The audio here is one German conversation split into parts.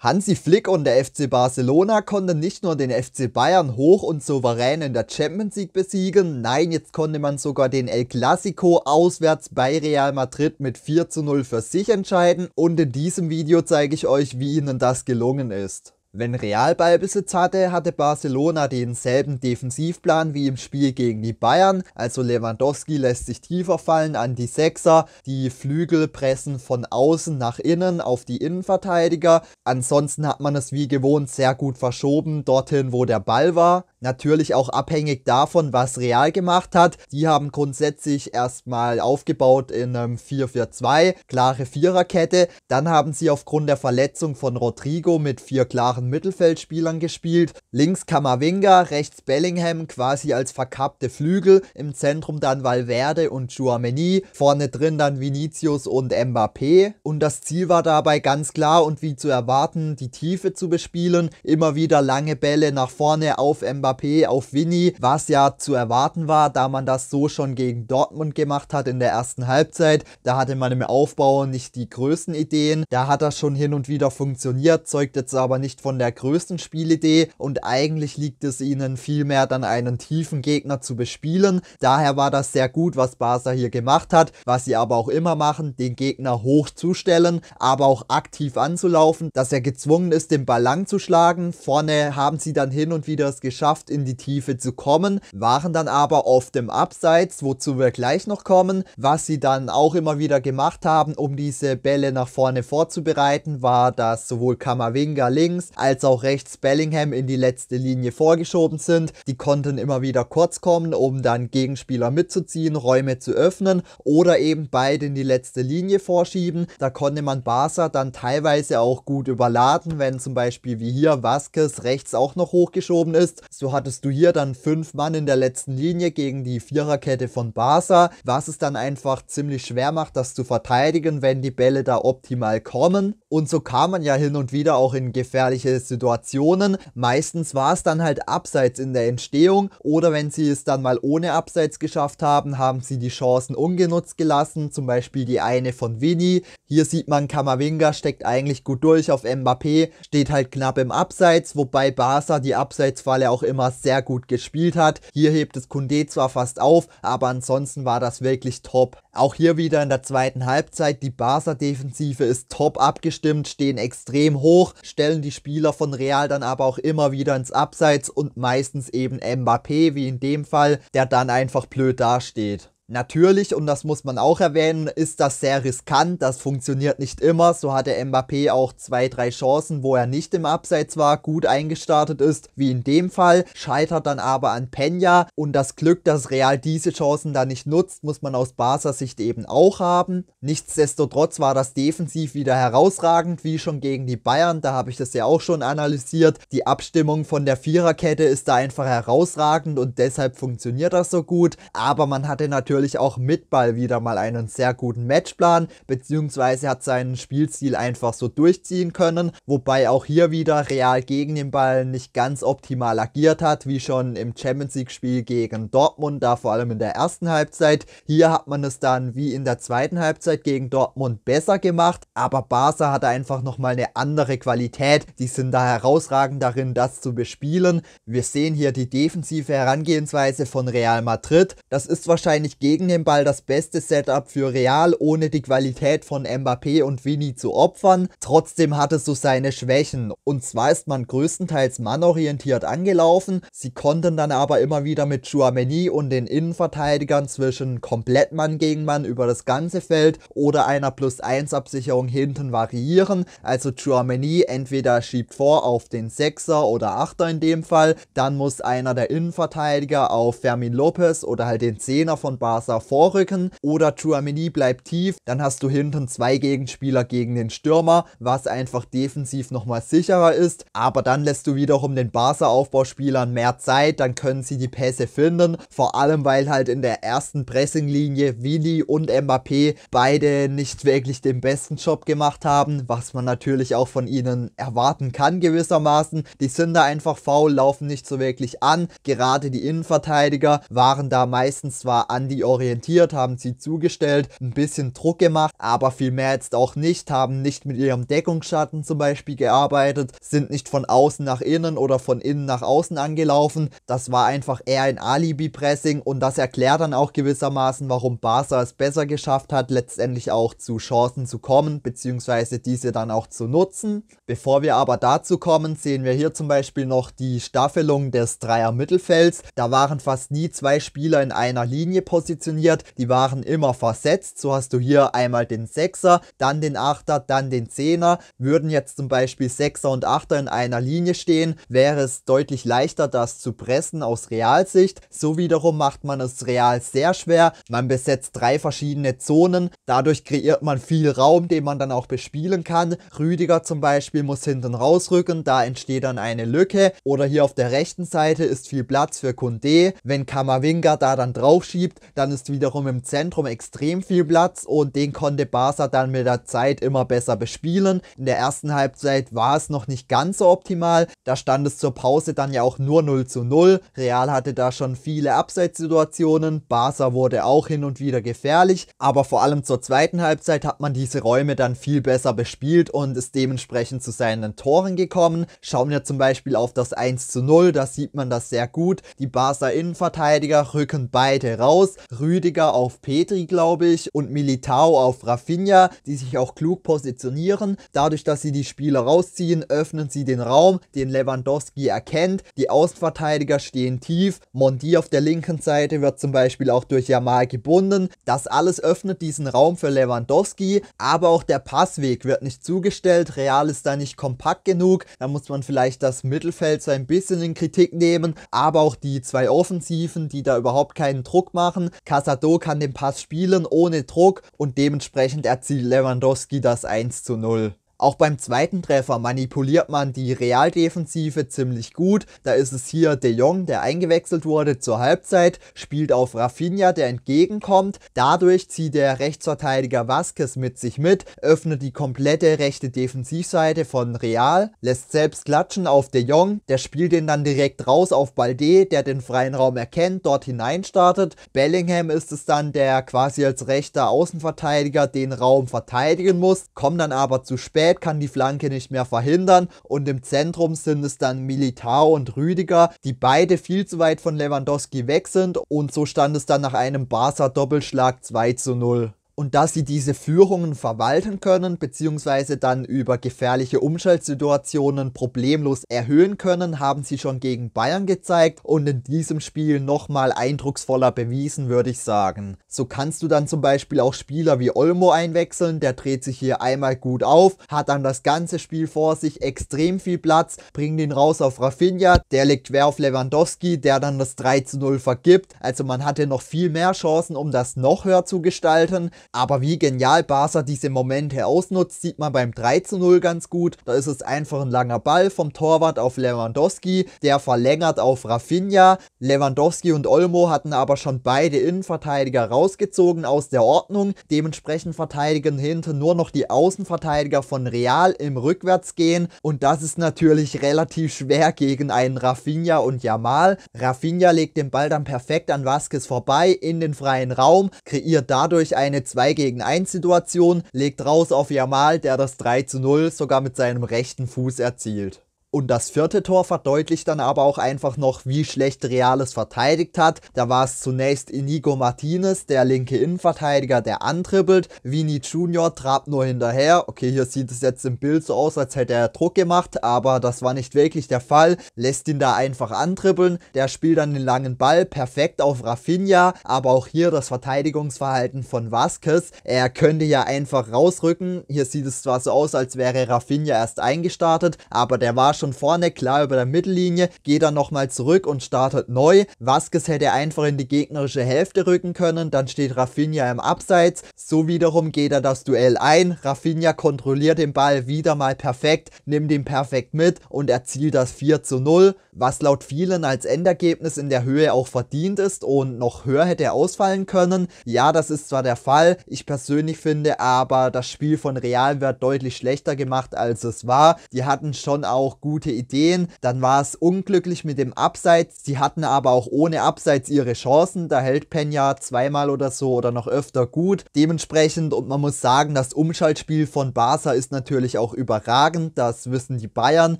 Hansi Flick und der FC Barcelona konnten nicht nur den FC Bayern hoch und souverän in der Champions League besiegen, nein, jetzt konnte man sogar den El Clasico auswärts bei Real Madrid mit 4 zu 0 für sich entscheiden und in diesem Video zeige ich euch, wie ihnen das gelungen ist. Wenn Real Ballbesitz hatte, hatte Barcelona denselben Defensivplan wie im Spiel gegen die Bayern, also Lewandowski lässt sich tiefer fallen an die Sechser, die Flügel pressen von außen nach innen auf die Innenverteidiger, ansonsten hat man es wie gewohnt sehr gut verschoben, dorthin wo der Ball war. Natürlich auch abhängig davon, was Real gemacht hat. Die haben grundsätzlich erstmal aufgebaut in einem 4-4-2, klare Viererkette. Dann haben sie aufgrund der Verletzung von Rodrigo mit vier klaren Mittelfeldspielern gespielt. Links Kamavinga, rechts Bellingham quasi als verkappte Flügel, im Zentrum dann Valverde und Chouameni, vorne drin dann Vinicius und Mbappé. Und das Ziel war dabei ganz klar und wie zu erwarten, die Tiefe zu bespielen, immer wieder lange Bälle nach vorne auf Mbappé, auf Vini, was ja zu erwarten war, da man das so schon gegen Dortmund gemacht hat in der ersten Halbzeit. Da hatte man im Aufbau nicht die größten Ideen, da hat das schon hin und wieder funktioniert, zeugt jetzt aber nicht von von der größten Spielidee und eigentlich liegt es ihnen viel mehr dann einen tiefen Gegner zu bespielen. Daher war das sehr gut, was Barca hier gemacht hat, was sie aber auch immer machen, den Gegner hochzustellen, aber auch aktiv anzulaufen, dass er gezwungen ist, den Ball lang zu schlagen. Vorne haben sie dann hin und wieder es geschafft, in die Tiefe zu kommen, waren dann aber oft im Abseits, wozu wir gleich noch kommen. Was sie dann auch immer wieder gemacht haben, um diese Bälle nach vorne vorzubereiten, war, dass sowohl Kamavinga links als auch rechts Bellingham in die letzte Linie vorgeschoben sind. Die konnten immer wieder kurz kommen, um dann Gegenspieler mitzuziehen, Räume zu öffnen oder eben beide in die letzte Linie vorschieben. Da konnte man Barca dann teilweise auch gut überladen, wenn zum Beispiel wie hier Vasquez rechts auch noch hochgeschoben ist. So hattest du hier dann fünf Mann in der letzten Linie gegen die Viererkette von Barca, was es dann einfach ziemlich schwer macht, das zu verteidigen, wenn die Bälle da optimal kommen. Und so kam man ja hin und wieder auch in gefährliche solche Situationen. Meistens war es dann halt abseits in der Entstehung oder wenn sie es dann mal ohne abseits geschafft haben, haben sie die Chancen ungenutzt gelassen. Zum Beispiel die eine von Vinny. Hier sieht man, Kamavinga steckt eigentlich gut durch auf Mbappé, steht halt knapp im Abseits, wobei Barca die Abseitsfalle auch immer sehr gut gespielt hat. Hier hebt es Kunde zwar fast auf, aber ansonsten war das wirklich top. Auch hier wieder in der zweiten Halbzeit, die Barca-Defensive ist top abgestimmt, stehen extrem hoch, stellen die Spieler Spieler von Real dann aber auch immer wieder ins Abseits und meistens eben Mbappé, wie in dem Fall, der dann einfach blöd dasteht. Natürlich, und das muss man auch erwähnen, ist das sehr riskant, das funktioniert nicht immer. So hatte Mbappé auch zwei, drei Chancen, wo er nicht im Abseits war, gut eingestartet ist, wie in dem Fall, scheitert dann aber an Peña und das Glück, dass Real diese Chancen da nicht nutzt, muss man aus Barca Sicht eben auch haben. Nichtsdestotrotz war das defensiv wieder herausragend, wie schon gegen die Bayern, da habe ich das ja auch schon analysiert. Die Abstimmung von der Viererkette ist da einfach herausragend und deshalb funktioniert das so gut, aber man hatte natürlich natürlich auch mit Ball wieder mal einen sehr guten Matchplan, beziehungsweise hat seinen Spielstil einfach so durchziehen können, wobei auch hier wieder Real gegen den Ball nicht ganz optimal agiert hat, wie schon im Champions League Spiel gegen Dortmund, da vor allem in der ersten Halbzeit. Hier hat man es dann wie in der zweiten Halbzeit gegen Dortmund besser gemacht, aber Barca hatte einfach nochmal eine andere Qualität. Die sind da herausragend darin, das zu bespielen. Wir sehen hier die defensive Herangehensweise von Real Madrid. Das ist wahrscheinlich gegen gegen den Ball das beste Setup für Real, ohne die Qualität von Mbappé und Vini zu opfern. Trotzdem hatte es so seine Schwächen. Und zwar ist man größtenteils mannorientiert angelaufen. Sie konnten dann aber immer wieder mit Chouameni und den Innenverteidigern zwischen komplett Mann gegen Mann über das ganze Feld oder einer plus 1 Absicherung hinten variieren. Also Chouameni entweder schiebt vor auf den Sechser oder Achter in dem Fall, dann muss einer der Innenverteidiger auf Fermin Lopez oder halt den Zehner von Barcelona Barca vorrücken oder Chouameni bleibt tief, dann hast du hinten zwei Gegenspieler gegen den Stürmer, was einfach defensiv nochmal sicherer ist, aber dann lässt du wiederum den Barca-Aufbauspielern mehr Zeit, dann können sie die Pässe finden, vor allem weil halt in der ersten Pressinglinie Vini und Mbappé beide nicht wirklich den besten Job gemacht haben, was man natürlich auch von ihnen erwarten kann gewissermaßen. Die sind da einfach faul, laufen nicht so wirklich an, gerade die Innenverteidiger waren da meistens zwar an die orientiert, haben sie zugestellt, ein bisschen Druck gemacht, aber viel mehr jetzt auch nicht, haben nicht mit ihrem Deckungsschatten zum Beispiel gearbeitet, sind nicht von außen nach innen oder von innen nach außen angelaufen. Das war einfach eher ein Alibi-Pressing und das erklärt dann auch gewissermaßen, warum Barca es besser geschafft hat, letztendlich auch zu Chancen zu kommen, beziehungsweise diese dann auch zu nutzen. Bevor wir aber dazu kommen, sehen wir hier zum Beispiel noch die Staffelung des Dreier-Mittelfelds. Da waren fast nie zwei Spieler in einer Linie positioniert positioniert. Die waren immer versetzt. So hast du hier einmal den 6er, dann den 8er, dann den 10er. Würden jetzt zum Beispiel 6er und 8er in einer Linie stehen, wäre es deutlich leichter, das zu pressen aus Realsicht. So wiederum macht man es real sehr schwer. Man besetzt drei verschiedene Zonen. Dadurch kreiert man viel Raum, den man dann auch bespielen kann. Rüdiger zum Beispiel muss hinten rausrücken, da entsteht dann eine Lücke. Oder hier auf der rechten Seite ist viel Platz für Kunde. Wenn Kamavinga da dann drauf schiebt, dann ist wiederum im Zentrum extrem viel Platz und den konnte Barca dann mit der Zeit immer besser bespielen. In der ersten Halbzeit war es noch nicht ganz so optimal, da stand es zur Pause dann ja auch nur 0 zu 0. Real hatte da schon viele Abseitssituationen, Barca wurde auch hin und wieder gefährlich, aber vor allem zur zweiten Halbzeit hat man diese Räume dann viel besser bespielt und ist dementsprechend zu seinen Toren gekommen. Schauen wir zum Beispiel auf das 1 zu 0, da sieht man das sehr gut. Die Barca Innenverteidiger rücken beide raus, Rüdiger auf Petri, glaube ich, und Militao auf Rafinha, die sich auch klug positionieren. Dadurch, dass sie die Spieler rausziehen, öffnen sie den Raum, den Lewandowski erkennt. Die Außenverteidiger stehen tief. Mondi auf der linken Seite wird zum Beispiel auch durch Jamal gebunden. Das alles öffnet diesen Raum für Lewandowski, aber auch der Passweg wird nicht zugestellt. Real ist da nicht kompakt genug. Da muss man vielleicht das Mittelfeld so ein bisschen in Kritik nehmen, aber auch die zwei Offensiven, die da überhaupt keinen Druck machen. Casado kann den Pass spielen ohne Druck und dementsprechend erzielt Lewandowski das 1 zu 0. Auch beim zweiten Treffer manipuliert man die Realdefensive ziemlich gut. Da ist es hier De Jong, der eingewechselt wurde zur Halbzeit, spielt auf Rafinha, der entgegenkommt. Dadurch zieht der Rechtsverteidiger Vasquez mit sich mit, öffnet die komplette rechte Defensivseite von Real, lässt selbst klatschen auf De Jong, der spielt den dann direkt raus auf Balde, der den freien Raum erkennt, dort hineinstartet. Bellingham ist es dann, der quasi als rechter Außenverteidiger den Raum verteidigen muss, kommt dann aber zu spät Spät kann die Flanke nicht mehr verhindern und im Zentrum sind es dann Militao und Rüdiger, die beide viel zu weit von Lewandowski weg sind und so stand es dann nach einem Barca-Doppelschlag 2 zu 0 und dass sie diese Führungen verwalten können, beziehungsweise dann über gefährliche Umschaltsituationen problemlos erhöhen können, haben sie schon gegen Bayern gezeigt und in diesem Spiel nochmal eindrucksvoller bewiesen, würde ich sagen. So kannst du dann zum Beispiel auch Spieler wie Olmo einwechseln, der dreht sich hier einmal gut auf, hat dann das ganze Spiel vor sich, extrem viel Platz, bringt ihn raus auf Rafinha, der legt quer auf Lewandowski, der dann das 3 zu 0 vergibt. Also man hatte noch viel mehr Chancen, um das noch höher zu gestalten. Aber wie genial Barca diese Momente ausnutzt, sieht man beim 3 zu 0 ganz gut. Da ist es einfach ein langer Ball vom Torwart auf Lewandowski, der verlängert auf Rafinha. Lewandowski und Olmo hatten aber schon beide Innenverteidiger rausgezogen aus der Ordnung. Dementsprechend verteidigen hinten nur noch die Außenverteidiger von Real im Rückwärtsgehen. Und das ist natürlich relativ schwer gegen einen Rafinha und Jamal. Rafinha legt den Ball dann perfekt an Vasquez vorbei in den freien Raum, kreiert dadurch eine 2 2 gegen 1 Situation, legt raus auf Jamal, der das 3 zu 0 sogar mit seinem rechten Fuß erzielt. Und das vierte Tor verdeutlicht dann aber auch einfach noch, wie schlecht Reales verteidigt hat. Da war es zunächst Inigo Martinez, der linke Innenverteidiger, der antribbelt. Vini Junior trabt nur hinterher. Okay, hier sieht es jetzt im Bild so aus, als hätte er Druck gemacht, aber das war nicht wirklich der Fall. Lässt ihn da einfach antribbeln. Der spielt dann den langen Ball perfekt auf Rafinha, aber auch hier das Verteidigungsverhalten von Vasquez. Er könnte ja einfach rausrücken. Hier sieht es zwar so aus, als wäre Rafinha erst eingestartet, aber der war schon vorne klar über der Mittellinie, geht dann nochmal zurück und startet neu. Vasquez hätte einfach in die gegnerische Hälfte rücken können, dann steht Rafinha im Abseits. So wiederum geht er das Duell ein. Rafinha kontrolliert den Ball wieder mal perfekt, nimmt ihn perfekt mit und erzielt das 4 zu 0, was laut vielen als Endergebnis in der Höhe auch verdient ist und noch höher hätte ausfallen können. Ja, das ist zwar der Fall, ich persönlich finde aber, das Spiel von Real wird deutlich schlechter gemacht, als es war. Die hatten schon auch gut gute Ideen. Dann war es unglücklich mit dem Abseits. Sie hatten aber auch ohne Abseits ihre Chancen. Da hält Penya zweimal oder so oder noch öfter gut. Dementsprechend, und man muss sagen, das Umschaltspiel von Barca ist natürlich auch überragend. Das wissen die Bayern.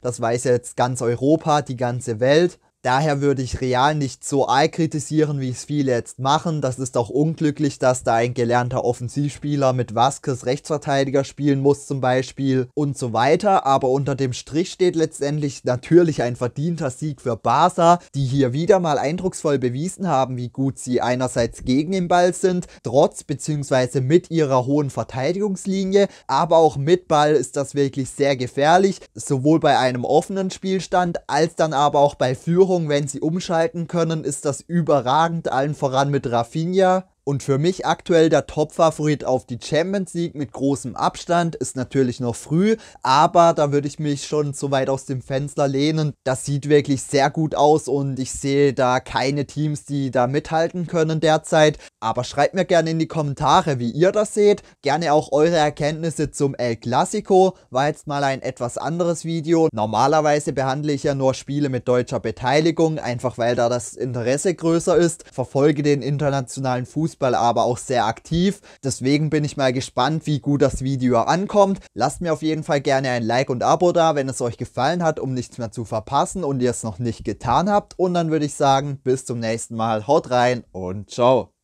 Das weiß jetzt ganz Europa, die ganze Welt. Daher würde ich Real nicht so arg kritisieren, wie es viele jetzt machen. Das ist auch unglücklich, dass da ein gelernter Offensivspieler mit Vasquez Rechtsverteidiger spielen muss zum Beispiel und so weiter. Aber unter dem Strich steht letztendlich natürlich ein verdienter Sieg für Barca, die hier wieder mal eindrucksvoll bewiesen haben, wie gut sie einerseits gegen den Ball sind, trotz bzw. mit ihrer hohen Verteidigungslinie, aber auch mit Ball ist das wirklich sehr gefährlich, sowohl bei einem offenen Spielstand als dann aber auch bei Führung Führung, wenn sie umschalten können, ist das überragend, allen voran mit Rafinha. Und für mich aktuell der Top-Favorit auf die Champions League mit großem Abstand ist natürlich noch früh, aber da würde ich mich schon so weit aus dem Fenster lehnen. Das sieht wirklich sehr gut aus und ich sehe da keine Teams, die da mithalten können derzeit. Aber schreibt mir gerne in die Kommentare, wie ihr das seht. Gerne auch eure Erkenntnisse zum El Clasico. War jetzt mal ein etwas anderes Video. Normalerweise behandle ich ja nur Spiele mit deutscher Beteiligung, einfach weil da das Interesse größer ist. Verfolge den internationalen Fußball Fußball aber auch sehr aktiv. Deswegen bin ich mal gespannt, wie gut das Video ankommt. Lasst mir auf jeden Fall gerne ein Like und Abo da, wenn es euch gefallen hat, um nichts mehr zu verpassen und ihr es noch nicht getan habt. Und dann würde ich sagen, bis zum nächsten Mal. Haut rein und ciao.